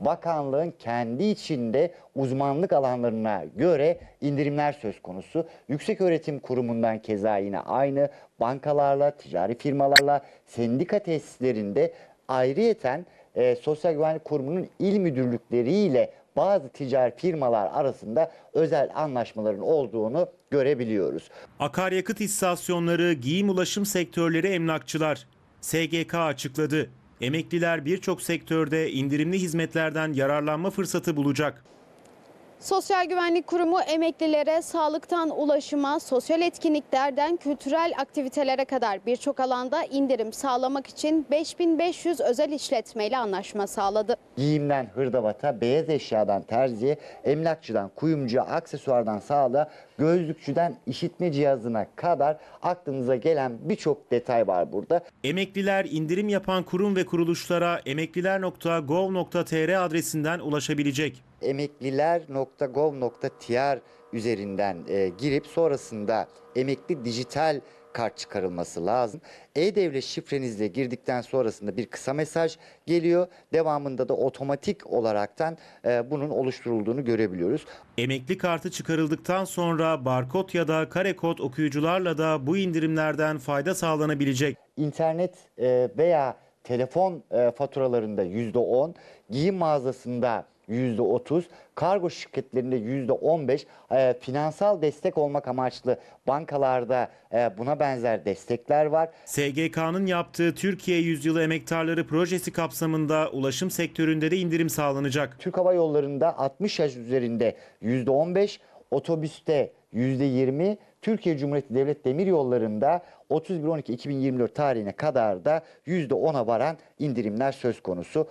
bakanlığın kendi içinde uzmanlık alanlarına göre indirimler söz konusu. Yüksek Öğretim Kurumu'ndan keza yine aynı bankalarla, ticari firmalarla, sendika tesislerinde ayrıyeten e, Sosyal Güvenlik Kurumu'nun il müdürlükleriyle bazı ticari firmalar arasında özel anlaşmaların olduğunu görebiliyoruz. Akaryakıt istasyonları, giyim ulaşım sektörleri emlakçılar. SGK açıkladı. Emekliler birçok sektörde indirimli hizmetlerden yararlanma fırsatı bulacak. Sosyal Güvenlik Kurumu emeklilere sağlıktan ulaşıma, sosyal etkinliklerden kültürel aktivitelere kadar birçok alanda indirim sağlamak için 5500 özel işletmeyle anlaşma sağladı. Giyimden hırdavata, beyaz eşyadan terziye, emlakçıdan kuyumcuya, aksesuardan sağla, gözlükçüden işitme cihazına kadar aklınıza gelen birçok detay var burada. Emekliler indirim yapan kurum ve kuruluşlara emekliler.gov.tr adresinden ulaşabilecek emekliler.gov.tr üzerinden e, girip sonrasında emekli dijital kart çıkarılması lazım. E-Devlet şifrenizle girdikten sonrasında bir kısa mesaj geliyor. Devamında da otomatik olaraktan e, bunun oluşturulduğunu görebiliyoruz. Emekli kartı çıkarıldıktan sonra barkod ya da kare kod okuyucularla da bu indirimlerden fayda sağlanabilecek. İnternet e, veya telefon e, faturalarında %10, giyim mağazasında yüzde %30, kargo şirketlerinde yüzde %15 e, finansal destek olmak amaçlı bankalarda e, buna benzer destekler var. SGK'nın yaptığı Türkiye Yüzyılı Emektarları projesi kapsamında ulaşım sektöründe de indirim sağlanacak. Türk Hava Yolları'nda 60 yaş üzerinde yüzde %15, otobüste yüzde %20 Türkiye Cumhuriyeti Devlet Demir Yolları'nda 31-12-2024 tarihine kadar da %10'a varan indirimler söz konusu.